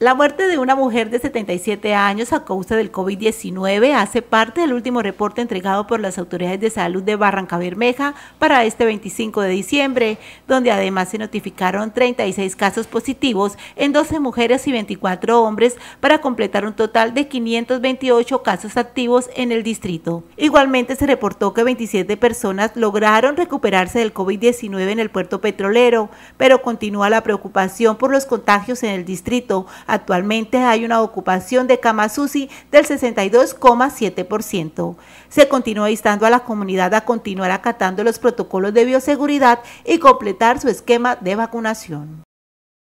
La muerte de una mujer de 77 años a causa del COVID-19 hace parte del último reporte entregado por las autoridades de salud de Barranca Bermeja para este 25 de diciembre, donde además se notificaron 36 casos positivos en 12 mujeres y 24 hombres para completar un total de 528 casos activos en el distrito. Igualmente se reportó que 27 personas lograron recuperarse del COVID-19 en el puerto petrolero, pero continúa la preocupación por los contagios en el distrito Actualmente hay una ocupación de camas del 62,7%. Se continúa instando a la comunidad a continuar acatando los protocolos de bioseguridad y completar su esquema de vacunación.